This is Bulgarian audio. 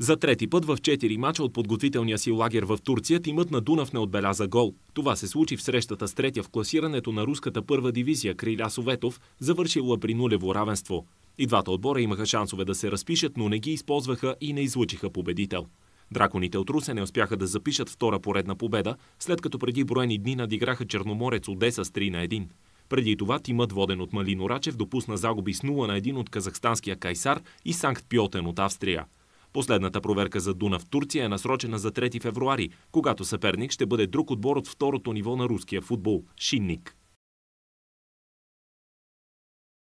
За трети път в 4 мача от подготвителния си лагер в Турция тимът на Дунав не отбеляза гол. Това се случи в срещата с третя в класирането на руската първа дивизия Криля Советов, завършила при нулево равенство. И двата отбора имаха шансове да се разпишат, но не ги използваха и не излучиха победител. Драконите от Русе не успяха да запишат втора поредна победа, след като преди броени дни надиграха Черноморец Одеса с 3 на 1. Преди това тимът, воден от Малино Рачев, допусна загуби с 0 на 1 от казахстанския Кайсар и Санкт Пьотен от Австрия – Последната проверка за Дуна в Турция е насрочена за 3 февруари, когато съперник ще бъде друг отбор от второто ниво на руския футбол – Шинник.